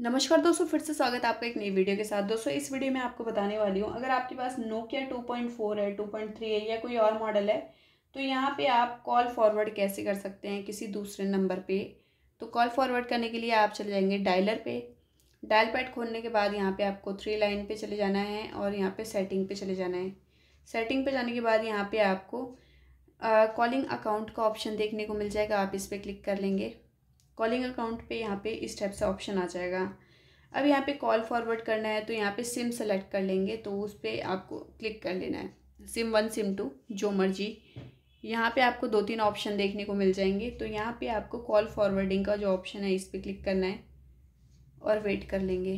नमस्कार दोस्तों फिर से स्वागत है आपका एक नई वीडियो के साथ दोस्तों इस वीडियो में आपको बताने वाली हूँ अगर आपके पास नोकिया 2.4 है 2.3 है या कोई और मॉडल है तो यहाँ पे आप कॉल फॉरवर्ड कैसे कर सकते हैं किसी दूसरे नंबर पे तो कॉल फॉरवर्ड करने के लिए आप चले जाएंगे डायलर पे डायल पैड खोलने के बाद यहाँ पर आपको थ्री लाइन पर चले जाना है और यहाँ पर सेटिंग पर चले जाना है सेटिंग पर जाने के बाद यहाँ पर आपको कॉलिंग अकाउंट का ऑप्शन देखने को मिल जाएगा आप इस पर क्लिक कर लेंगे कॉलिंग अकाउंट पे यहाँ पे इस टाइप से ऑप्शन आ जाएगा अब यहाँ पे कॉल फॉरवर्ड करना है तो यहाँ पे सिम सेलेक्ट कर लेंगे तो उस पर आपको क्लिक कर लेना है सिम वन सिम टू जो मर्जी यहाँ पे आपको दो तीन ऑप्शन देखने को मिल जाएंगे तो यहाँ पे आपको कॉल फॉरवर्डिंग का जो ऑप्शन है इस पर क्लिक करना है और वेट कर लेंगे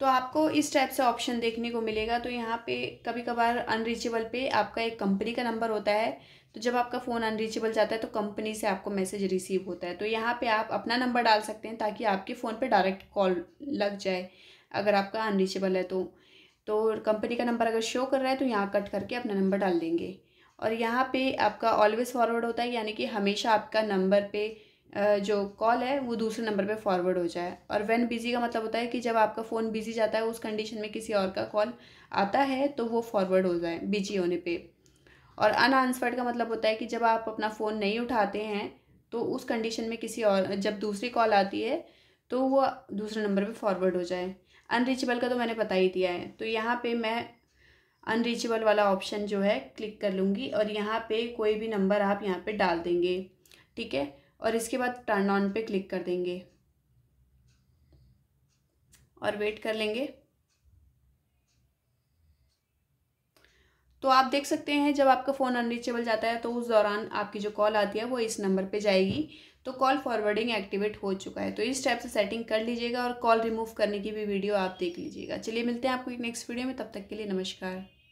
तो आपको इस टाइप से ऑप्शन देखने को मिलेगा तो यहाँ पे कभी कभार अनरीचेबल पे आपका एक कंपनी का नंबर होता है तो जब आपका फ़ोन अनरीचेबल जाता है तो कंपनी से आपको मैसेज रिसीव होता है तो यहाँ पे आप अपना नंबर डाल सकते हैं ताकि आपके फ़ोन पे डायरेक्ट कॉल लग जाए अगर आपका अनरीचेबल है तो तो कंपनी का नंबर अगर शो कर रहा है तो यहाँ कट करके अपना नंबर डाल देंगे और यहाँ पर आपका ऑलवेज़ फॉरवर्ड होता है यानी कि हमेशा आपका नंबर पर जो कॉल है वो दूसरे नंबर पे फॉरवर्ड हो जाए और व्हेन बिज़ी का मतलब होता है कि जब आपका फ़ोन बिज़ी जाता है उस कंडीशन में किसी और का कॉल आता है तो वो फॉरवर्ड हो जाए बिजी होने पे और अनआंसवर्ड का मतलब होता है कि जब आप अपना फ़ोन नहीं उठाते हैं तो उस कंडीशन में किसी और जब दूसरी कॉल आती है तो वो दूसरे नंबर पर फॉरवर्ड हो जाए अनरीचेबल का तो मैंने बता ही दिया है तो यहाँ पर मैं अनरीचेबल वाला ऑप्शन जो है क्लिक कर लूँगी और यहाँ पर कोई भी नंबर आप यहाँ पर डाल देंगे ठीक है और इसके बाद टर्न ऑन पे क्लिक कर देंगे और वेट कर लेंगे तो आप देख सकते हैं जब आपका फ़ोन अनरीचेबल जाता है तो उस दौरान आपकी जो कॉल आती है वो इस नंबर पे जाएगी तो कॉल फॉरवर्डिंग एक्टिवेट हो चुका है तो इस टाइप से सेटिंग कर लीजिएगा और कॉल रिमूव करने की भी वीडियो आप देख लीजिएगा चलिए मिलते हैं आपको एक नेक्स्ट वीडियो में तब तक के लिए नमस्कार